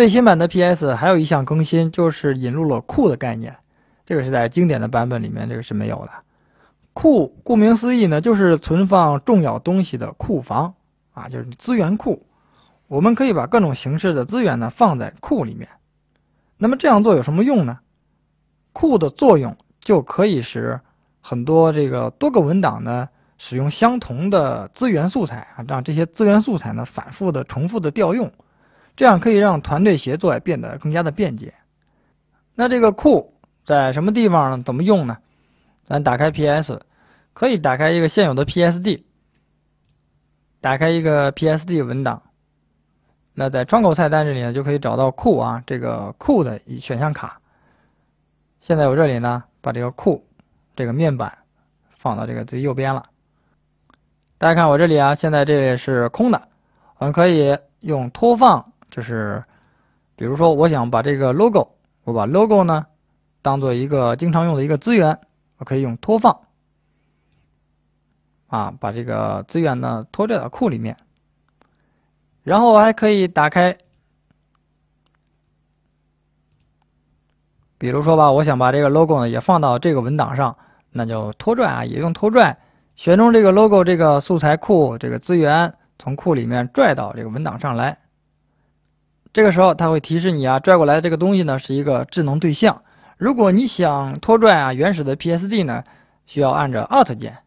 最新版的 PS 还有一项更新，就是引入了库的概念。这个是在经典的版本里面，这个是没有的。库顾名思义呢，就是存放重要东西的库房啊，就是资源库。我们可以把各种形式的资源呢放在库里面。那么这样做有什么用呢？库的作用就可以使很多这个多个文档呢使用相同的资源素材啊，让这些资源素材呢反复的重复的调用。这样可以让团队协作变得更加的便捷。那这个库在什么地方呢？怎么用呢？咱打开 PS，可以打开一个现有的 PSD，打开一个 PSD 文档。那在窗口菜单这里呢，就可以找到库啊这个库的选项卡。现在我这里呢，把这个库这个面板放到这个最右边了。大家看我这里啊，现在这里是空的，我们可以用拖放。就是，比如说，我想把这个 logo，我把 logo 呢当做一个经常用的一个资源，我可以用拖放啊，把这个资源呢拖拽到库里面。然后我还可以打开，比如说吧，我想把这个 logo 呢也放到这个文档上，那就拖拽啊，也用拖拽，选中这个 logo 这个素材库这个资源，从库里面拽到这个文档上来。这个时候，它会提示你啊，拽过来的这个东西呢是一个智能对象。如果你想拖拽啊原始的 PSD 呢，需要按着 Alt 键，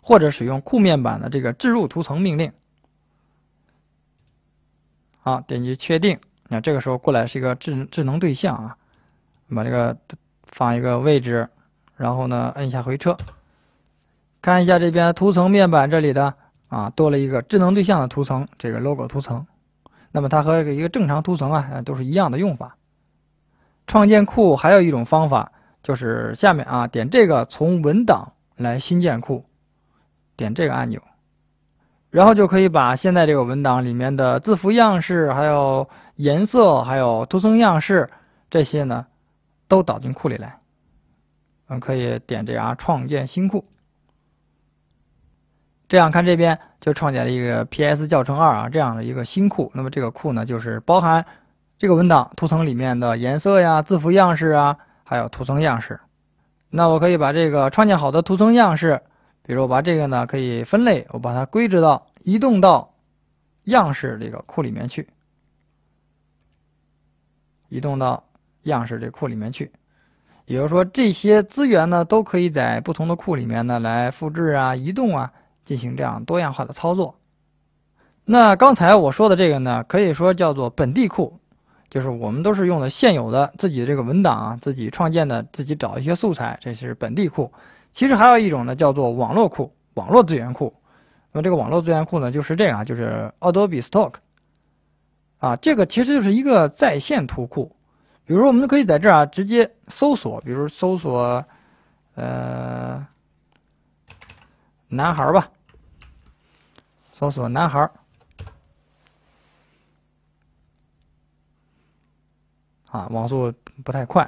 或者使用库面板的这个置入图层命令。好，点击确定，那这个时候过来是一个智智能对象啊，把这个放一个位置，然后呢按一下回车，看一下这边图层面板这里的啊多了一个智能对象的图层，这个 logo 图层。那么它和一个正常图层啊，都是一样的用法。创建库还有一种方法，就是下面啊，点这个从文档来新建库，点这个按钮，然后就可以把现在这个文档里面的字符样式、还有颜色、还有图层样式这些呢，都导进库里来。嗯，可以点这啊创建新库。这样看这边就创建了一个 PS 教程二啊这样的一个新库。那么这个库呢，就是包含这个文档图层里面的颜色呀、字符样式啊，还有图层样式。那我可以把这个创建好的图层样式，比如我把这个呢可以分类，我把它归置到移动到样式这个库里面去。移动到样式这库里面去。也就是说，这些资源呢，都可以在不同的库里面呢来复制啊、移动啊。进行这样多样化的操作。那刚才我说的这个呢，可以说叫做本地库，就是我们都是用的现有的自己这个文档啊，自己创建的，自己找一些素材，这是本地库。其实还有一种呢，叫做网络库，网络资源库。那这个网络资源库呢，就是这个啊，就是 Adobe Stock 啊，这个其实就是一个在线图库。比如说我们可以在这儿啊，直接搜索，比如搜索呃男孩吧。搜索男孩儿啊，网速不太快，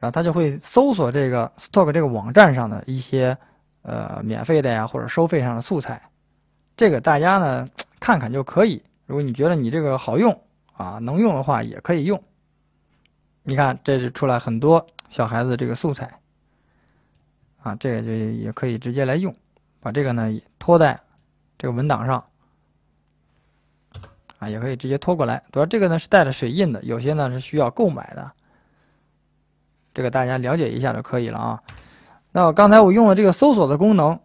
然后他就会搜索这个 Stock 这个网站上的一些呃免费的呀或者收费上的素材，这个大家呢看看就可以。如果你觉得你这个好用啊能用的话也可以用。你看这是出来很多小孩子这个素材啊，这个就也可以直接来用，把这个呢拖在。这个文档上啊，也可以直接拖过来。主要这个呢是带着水印的，有些呢是需要购买的，这个大家了解一下就可以了啊。那刚才我用了这个搜索的功能，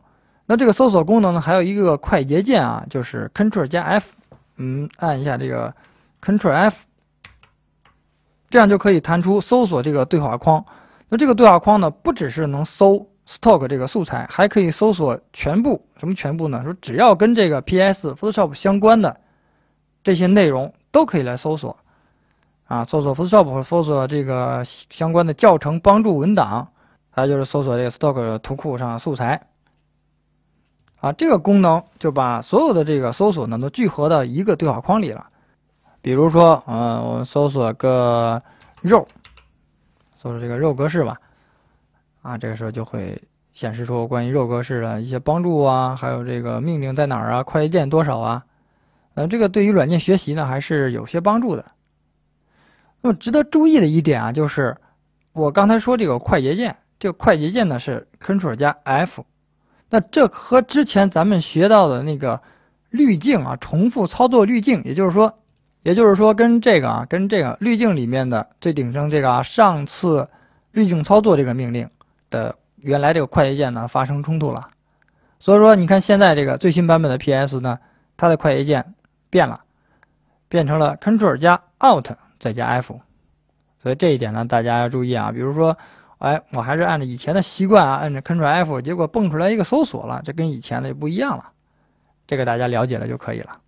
那这个搜索功能呢还有一个快捷键啊，就是 Ctrl 加 F，嗯，按一下这个 Ctrl F，这样就可以弹出搜索这个对话框。那这个对话框呢，不只是能搜。Stock 这个素材还可以搜索全部，什么全部呢？说只要跟这个 PS Photoshop 相关的这些内容都可以来搜索，啊，搜索 Photoshop，搜索这个相关的教程、帮助文档，还有就是搜索这个 Stock 图库上的素材。啊，这个功能就把所有的这个搜索呢都聚合到一个对话框里了。比如说，嗯，我们搜索个肉，搜索这个肉格式吧。啊，这个时候就会显示出关于肉格式的一些帮助啊，还有这个命令在哪儿啊，快捷键多少啊？那这个对于软件学习呢，还是有些帮助的。那么值得注意的一点啊，就是我刚才说这个快捷键，这个快捷键呢是 Ctrl 加 F。那这和之前咱们学到的那个滤镜啊，重复操作滤镜，也就是说，也就是说跟这个啊，跟这个滤镜里面的最顶上这个啊，上次滤镜操作这个命令。的原来这个快捷键呢发生冲突了，所以说你看现在这个最新版本的 PS 呢，它的快捷键变了，变成了 Ctrl 加 Alt 再加 F，所以这一点呢大家要注意啊，比如说，哎，我还是按照以前的习惯啊，按着 Ctrl F，结果蹦出来一个搜索了，这跟以前的就不一样了，这个大家了解了就可以了。